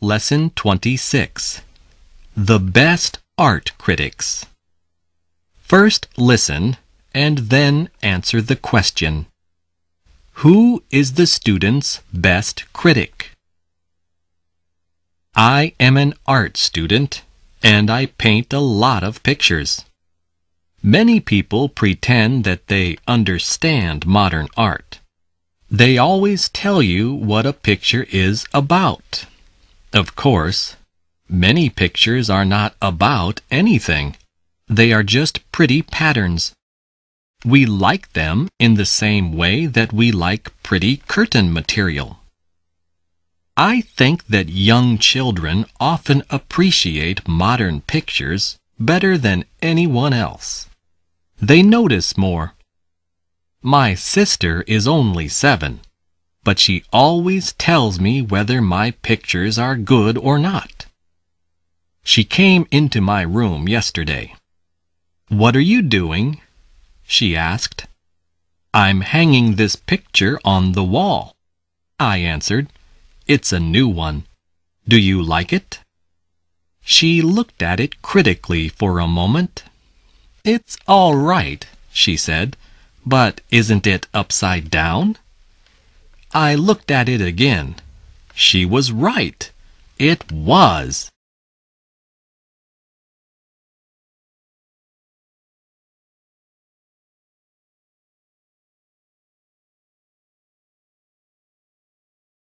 Lesson 26 The Best Art Critics. First listen and then answer the question Who is the student's best critic? I am an art student and I paint a lot of pictures. Many people pretend that they understand modern art. They always tell you what a picture is about. Of course, many pictures are not about anything. They are just pretty patterns. We like them in the same way that we like pretty curtain material. I think that young children often appreciate modern pictures better than anyone else. They notice more. My sister is only seven but she always tells me whether my pictures are good or not. She came into my room yesterday. What are you doing? she asked. I'm hanging this picture on the wall, I answered. It's a new one. Do you like it? She looked at it critically for a moment. It's all right, she said, but isn't it upside down? I looked at it again. She was right. It was.